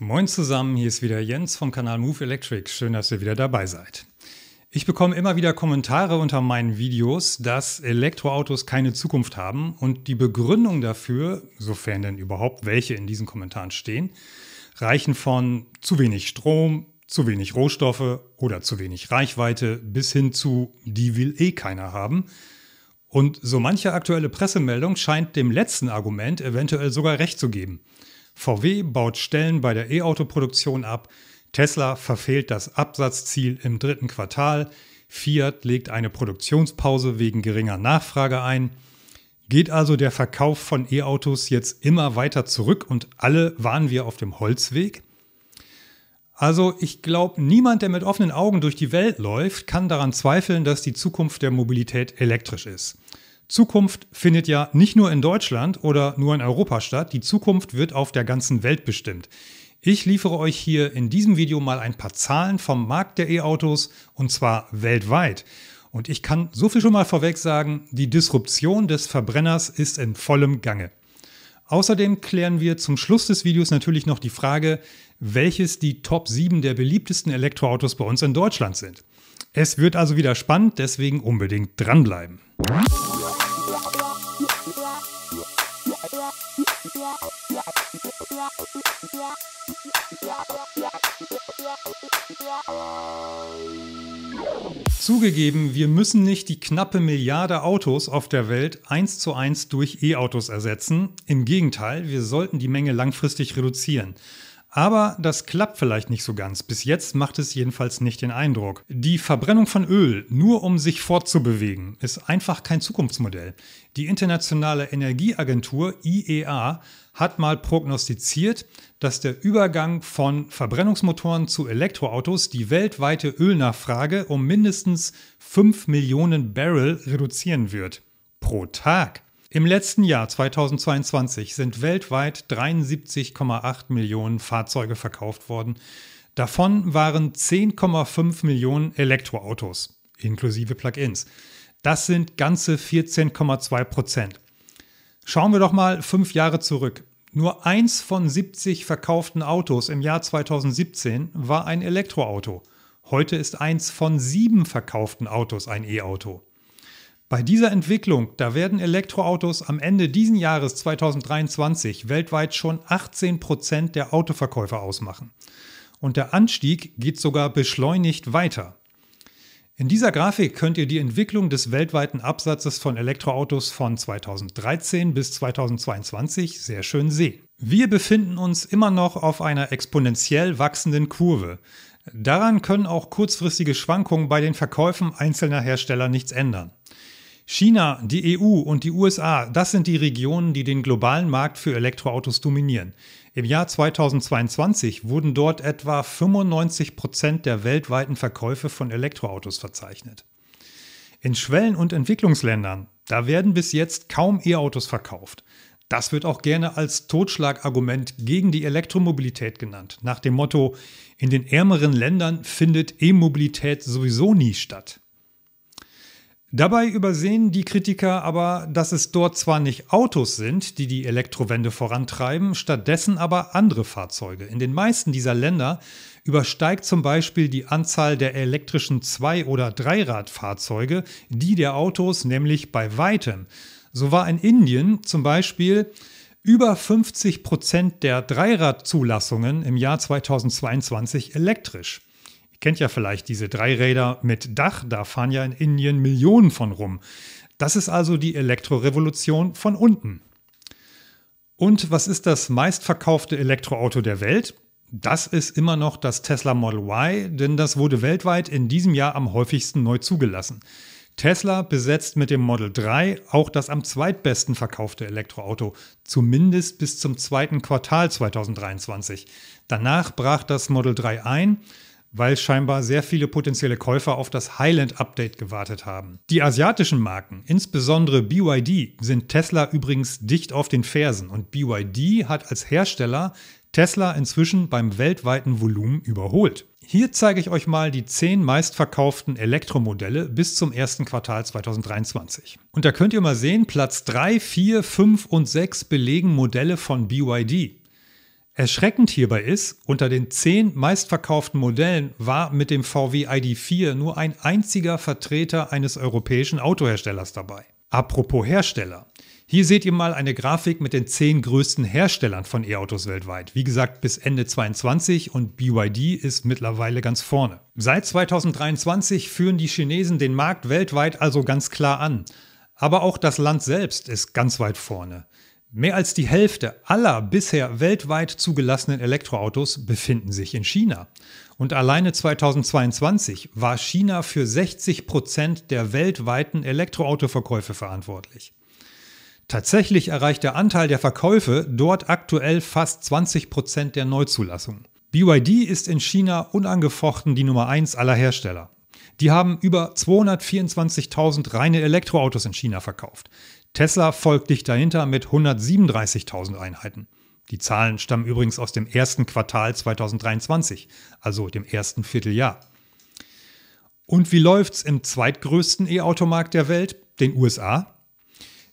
Moin zusammen, hier ist wieder Jens vom Kanal Move Electric. Schön, dass ihr wieder dabei seid. Ich bekomme immer wieder Kommentare unter meinen Videos, dass Elektroautos keine Zukunft haben und die Begründung dafür, sofern denn überhaupt welche in diesen Kommentaren stehen, reichen von zu wenig Strom, zu wenig Rohstoffe oder zu wenig Reichweite bis hin zu die will eh keiner haben. Und so manche aktuelle Pressemeldung scheint dem letzten Argument eventuell sogar recht zu geben. VW baut Stellen bei der E-Auto-Produktion ab, Tesla verfehlt das Absatzziel im dritten Quartal, Fiat legt eine Produktionspause wegen geringer Nachfrage ein. Geht also der Verkauf von E-Autos jetzt immer weiter zurück und alle waren wir auf dem Holzweg? Also ich glaube, niemand, der mit offenen Augen durch die Welt läuft, kann daran zweifeln, dass die Zukunft der Mobilität elektrisch ist. Zukunft findet ja nicht nur in Deutschland oder nur in Europa statt, die Zukunft wird auf der ganzen Welt bestimmt. Ich liefere euch hier in diesem Video mal ein paar Zahlen vom Markt der E-Autos und zwar weltweit. Und ich kann so viel schon mal vorweg sagen, die Disruption des Verbrenners ist in vollem Gange. Außerdem klären wir zum Schluss des Videos natürlich noch die Frage, welches die Top 7 der beliebtesten Elektroautos bei uns in Deutschland sind. Es wird also wieder spannend, deswegen unbedingt dranbleiben. Zugegeben, wir müssen nicht die knappe Milliarde Autos auf der Welt eins zu eins durch E-Autos ersetzen. Im Gegenteil, wir sollten die Menge langfristig reduzieren. Aber das klappt vielleicht nicht so ganz. Bis jetzt macht es jedenfalls nicht den Eindruck. Die Verbrennung von Öl, nur um sich fortzubewegen, ist einfach kein Zukunftsmodell. Die Internationale Energieagentur IEA hat mal prognostiziert, dass der Übergang von Verbrennungsmotoren zu Elektroautos die weltweite Ölnachfrage um mindestens 5 Millionen Barrel reduzieren wird. Pro Tag. Im letzten Jahr 2022 sind weltweit 73,8 Millionen Fahrzeuge verkauft worden. Davon waren 10,5 Millionen Elektroautos, inklusive Plug-ins. Das sind ganze 14,2 Prozent. Schauen wir doch mal fünf Jahre zurück. Nur eins von 70 verkauften Autos im Jahr 2017 war ein Elektroauto. Heute ist eins von sieben verkauften Autos ein E-Auto. Bei dieser Entwicklung, da werden Elektroautos am Ende diesen Jahres 2023 weltweit schon 18 der Autoverkäufer ausmachen. Und der Anstieg geht sogar beschleunigt weiter. In dieser Grafik könnt ihr die Entwicklung des weltweiten Absatzes von Elektroautos von 2013 bis 2022 sehr schön sehen. Wir befinden uns immer noch auf einer exponentiell wachsenden Kurve. Daran können auch kurzfristige Schwankungen bei den Verkäufen einzelner Hersteller nichts ändern. China, die EU und die USA, das sind die Regionen, die den globalen Markt für Elektroautos dominieren. Im Jahr 2022 wurden dort etwa 95 Prozent der weltweiten Verkäufe von Elektroautos verzeichnet. In Schwellen- und Entwicklungsländern, da werden bis jetzt kaum E-Autos verkauft. Das wird auch gerne als Totschlagargument gegen die Elektromobilität genannt, nach dem Motto, in den ärmeren Ländern findet E-Mobilität sowieso nie statt. Dabei übersehen die Kritiker aber, dass es dort zwar nicht Autos sind, die die Elektrowende vorantreiben, stattdessen aber andere Fahrzeuge. In den meisten dieser Länder übersteigt zum Beispiel die Anzahl der elektrischen Zwei- oder Dreiradfahrzeuge die der Autos, nämlich bei weitem. So war in Indien zum Beispiel über 50 Prozent der Dreiradzulassungen im Jahr 2022 elektrisch kennt ja vielleicht diese Dreiräder mit Dach, da fahren ja in Indien Millionen von rum. Das ist also die Elektrorevolution von unten. Und was ist das meistverkaufte Elektroauto der Welt? Das ist immer noch das Tesla Model Y, denn das wurde weltweit in diesem Jahr am häufigsten neu zugelassen. Tesla besetzt mit dem Model 3 auch das am zweitbesten verkaufte Elektroauto, zumindest bis zum zweiten Quartal 2023. Danach brach das Model 3 ein, weil scheinbar sehr viele potenzielle Käufer auf das Highland-Update gewartet haben. Die asiatischen Marken, insbesondere BYD, sind Tesla übrigens dicht auf den Fersen und BYD hat als Hersteller Tesla inzwischen beim weltweiten Volumen überholt. Hier zeige ich euch mal die 10 meistverkauften Elektromodelle bis zum ersten Quartal 2023. Und da könnt ihr mal sehen, Platz 3, 4, 5 und 6 belegen Modelle von BYD. Erschreckend hierbei ist, unter den zehn meistverkauften Modellen war mit dem VW ID4 nur ein einziger Vertreter eines europäischen Autoherstellers dabei. Apropos Hersteller. Hier seht ihr mal eine Grafik mit den zehn größten Herstellern von E-Autos weltweit. Wie gesagt, bis Ende 2022 und BYD ist mittlerweile ganz vorne. Seit 2023 führen die Chinesen den Markt weltweit also ganz klar an. Aber auch das Land selbst ist ganz weit vorne. Mehr als die Hälfte aller bisher weltweit zugelassenen Elektroautos befinden sich in China. Und alleine 2022 war China für 60 Prozent der weltweiten Elektroautoverkäufe verantwortlich. Tatsächlich erreicht der Anteil der Verkäufe dort aktuell fast 20 Prozent der Neuzulassungen. BYD ist in China unangefochten die Nummer 1 aller Hersteller. Die haben über 224.000 reine Elektroautos in China verkauft. Tesla folgt dicht dahinter mit 137.000 Einheiten. Die Zahlen stammen übrigens aus dem ersten Quartal 2023, also dem ersten Vierteljahr. Und wie läuft's im zweitgrößten E-Automarkt der Welt, den USA?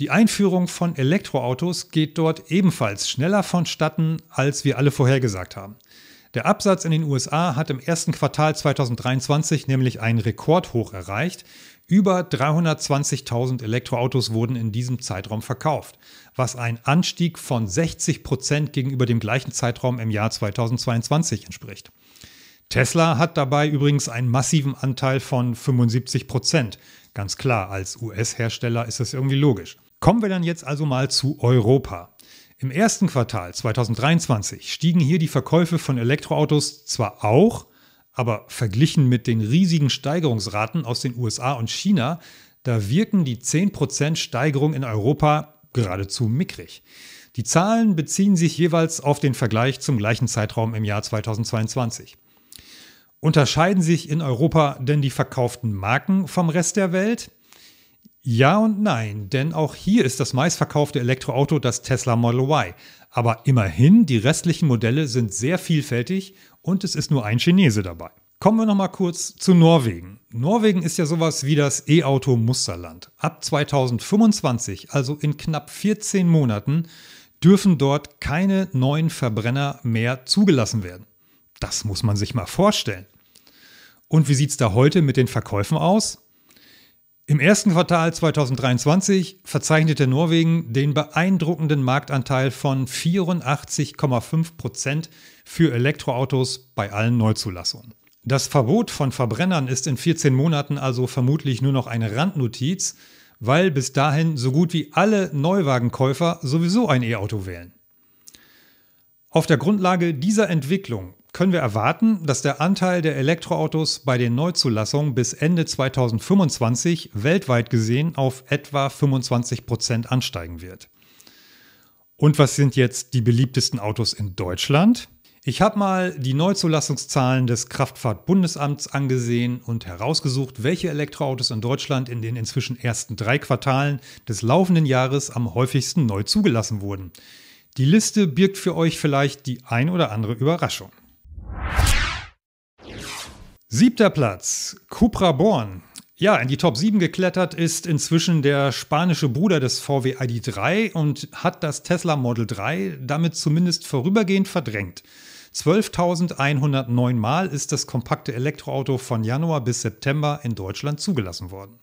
Die Einführung von Elektroautos geht dort ebenfalls schneller vonstatten, als wir alle vorhergesagt haben. Der Absatz in den USA hat im ersten Quartal 2023 nämlich einen Rekordhoch erreicht. Über 320.000 Elektroautos wurden in diesem Zeitraum verkauft, was ein Anstieg von 60 Prozent gegenüber dem gleichen Zeitraum im Jahr 2022 entspricht. Tesla hat dabei übrigens einen massiven Anteil von 75 Prozent. Ganz klar, als US-Hersteller ist das irgendwie logisch. Kommen wir dann jetzt also mal zu Europa. Im ersten Quartal 2023 stiegen hier die Verkäufe von Elektroautos zwar auch, aber verglichen mit den riesigen Steigerungsraten aus den USA und China, da wirken die 10% Steigerung in Europa geradezu mickrig. Die Zahlen beziehen sich jeweils auf den Vergleich zum gleichen Zeitraum im Jahr 2022. Unterscheiden sich in Europa denn die verkauften Marken vom Rest der Welt? Ja und nein, denn auch hier ist das meistverkaufte Elektroauto das Tesla Model Y. Aber immerhin, die restlichen Modelle sind sehr vielfältig und es ist nur ein Chinese dabei. Kommen wir nochmal kurz zu Norwegen. Norwegen ist ja sowas wie das E-Auto-Musterland. Ab 2025, also in knapp 14 Monaten, dürfen dort keine neuen Verbrenner mehr zugelassen werden. Das muss man sich mal vorstellen. Und wie sieht es da heute mit den Verkäufen aus? Im ersten Quartal 2023 verzeichnete Norwegen den beeindruckenden Marktanteil von 84,5 Prozent für Elektroautos bei allen Neuzulassungen. Das Verbot von Verbrennern ist in 14 Monaten also vermutlich nur noch eine Randnotiz, weil bis dahin so gut wie alle Neuwagenkäufer sowieso ein E-Auto wählen. Auf der Grundlage dieser Entwicklung können wir erwarten, dass der Anteil der Elektroautos bei den Neuzulassungen bis Ende 2025 weltweit gesehen auf etwa 25 Prozent ansteigen wird. Und was sind jetzt die beliebtesten Autos in Deutschland? Ich habe mal die Neuzulassungszahlen des Kraftfahrtbundesamts angesehen und herausgesucht, welche Elektroautos in Deutschland in den inzwischen ersten drei Quartalen des laufenden Jahres am häufigsten neu zugelassen wurden. Die Liste birgt für euch vielleicht die ein oder andere Überraschung. Siebter Platz, Cupra Born. Ja, in die Top 7 geklettert ist inzwischen der spanische Bruder des VW ID3 und hat das Tesla Model 3 damit zumindest vorübergehend verdrängt. 12.109 Mal ist das kompakte Elektroauto von Januar bis September in Deutschland zugelassen worden.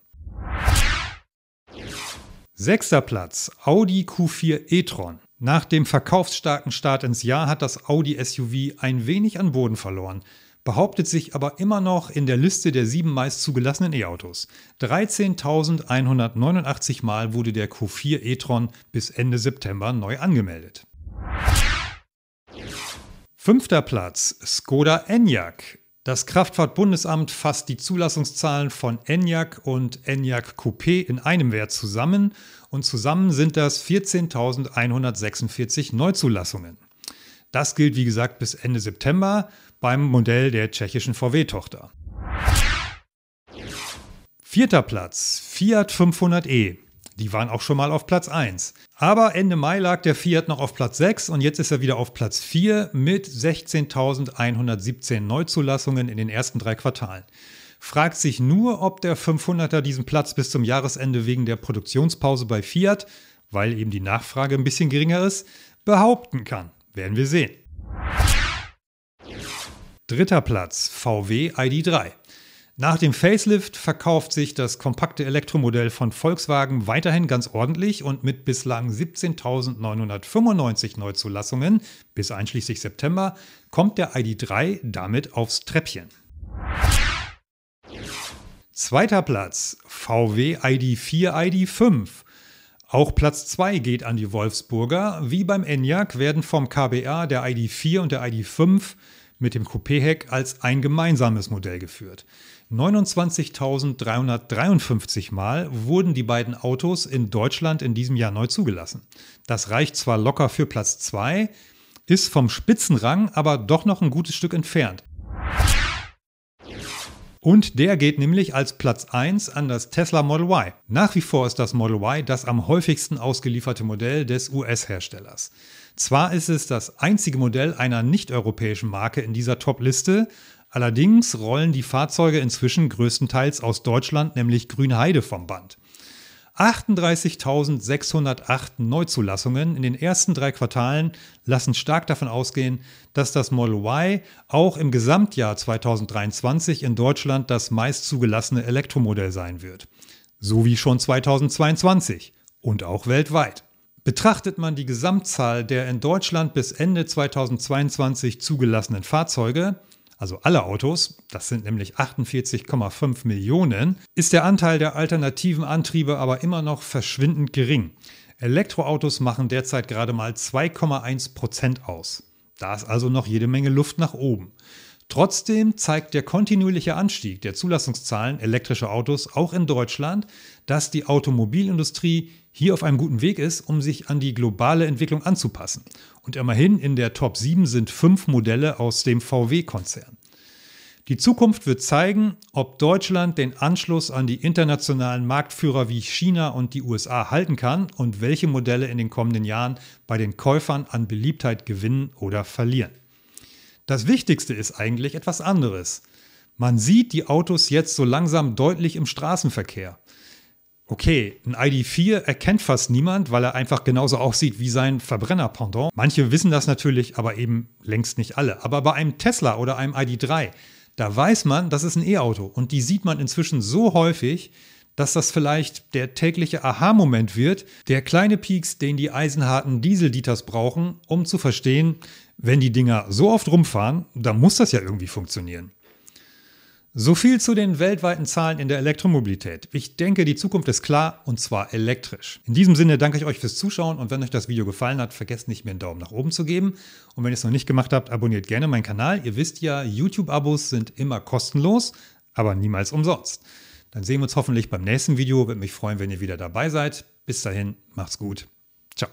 Sechster Platz, Audi Q4 e-tron. Nach dem verkaufsstarken Start ins Jahr hat das Audi SUV ein wenig an Boden verloren behauptet sich aber immer noch in der Liste der sieben meist zugelassenen E-Autos. 13.189 Mal wurde der Q4 e-tron bis Ende September neu angemeldet. Fünfter Platz Skoda Enyaq. Das Kraftfahrtbundesamt fasst die Zulassungszahlen von Enyaq und Enyaq Coupé in einem Wert zusammen und zusammen sind das 14.146 Neuzulassungen. Das gilt, wie gesagt, bis Ende September beim Modell der tschechischen VW-Tochter. Vierter Platz, Fiat 500e. Die waren auch schon mal auf Platz 1. Aber Ende Mai lag der Fiat noch auf Platz 6 und jetzt ist er wieder auf Platz 4 mit 16.117 Neuzulassungen in den ersten drei Quartalen. Fragt sich nur, ob der 500er diesen Platz bis zum Jahresende wegen der Produktionspause bei Fiat, weil eben die Nachfrage ein bisschen geringer ist, behaupten kann. Werden wir sehen. Dritter Platz, VW ID3. Nach dem Facelift verkauft sich das kompakte Elektromodell von Volkswagen weiterhin ganz ordentlich und mit bislang 17.995 Neuzulassungen bis einschließlich September kommt der ID3 damit aufs Treppchen. Zweiter Platz VW ID4 ID5. Auch Platz 2 geht an die Wolfsburger. Wie beim Enyaq werden vom KBA der ID4 und der ID5 mit dem Coupé-Heck als ein gemeinsames Modell geführt. 29.353 Mal wurden die beiden Autos in Deutschland in diesem Jahr neu zugelassen. Das reicht zwar locker für Platz 2, ist vom Spitzenrang aber doch noch ein gutes Stück entfernt. Und der geht nämlich als Platz 1 an das Tesla Model Y. Nach wie vor ist das Model Y das am häufigsten ausgelieferte Modell des US-Herstellers. Zwar ist es das einzige Modell einer nicht-europäischen Marke in dieser Top-Liste, allerdings rollen die Fahrzeuge inzwischen größtenteils aus Deutschland, nämlich Grünheide, vom Band. 38.608 Neuzulassungen in den ersten drei Quartalen lassen stark davon ausgehen, dass das Model Y auch im Gesamtjahr 2023 in Deutschland das meist zugelassene Elektromodell sein wird. So wie schon 2022 und auch weltweit. Betrachtet man die Gesamtzahl der in Deutschland bis Ende 2022 zugelassenen Fahrzeuge, also alle Autos, das sind nämlich 48,5 Millionen, ist der Anteil der alternativen Antriebe aber immer noch verschwindend gering. Elektroautos machen derzeit gerade mal 2,1 Prozent aus. Da ist also noch jede Menge Luft nach oben. Trotzdem zeigt der kontinuierliche Anstieg der Zulassungszahlen elektrischer Autos auch in Deutschland, dass die Automobilindustrie hier auf einem guten Weg ist, um sich an die globale Entwicklung anzupassen. Und immerhin in der Top 7 sind fünf Modelle aus dem VW-Konzern. Die Zukunft wird zeigen, ob Deutschland den Anschluss an die internationalen Marktführer wie China und die USA halten kann und welche Modelle in den kommenden Jahren bei den Käufern an Beliebtheit gewinnen oder verlieren. Das Wichtigste ist eigentlich etwas anderes. Man sieht die Autos jetzt so langsam deutlich im Straßenverkehr. Okay, ein ID4 erkennt fast niemand, weil er einfach genauso aussieht wie sein Verbrenner-Pendant. Manche wissen das natürlich, aber eben längst nicht alle. Aber bei einem Tesla oder einem ID3, da weiß man, das ist ein E-Auto. Und die sieht man inzwischen so häufig, dass das vielleicht der tägliche Aha-Moment wird, der kleine Peaks, den die eisenharten Dieseldieters brauchen, um zu verstehen, wenn die Dinger so oft rumfahren, dann muss das ja irgendwie funktionieren. So viel zu den weltweiten Zahlen in der Elektromobilität. Ich denke, die Zukunft ist klar und zwar elektrisch. In diesem Sinne danke ich euch fürs Zuschauen und wenn euch das Video gefallen hat, vergesst nicht, mir einen Daumen nach oben zu geben. Und wenn ihr es noch nicht gemacht habt, abonniert gerne meinen Kanal. Ihr wisst ja, YouTube-Abos sind immer kostenlos, aber niemals umsonst. Dann sehen wir uns hoffentlich beim nächsten Video. Würde mich freuen, wenn ihr wieder dabei seid. Bis dahin, macht's gut. Ciao.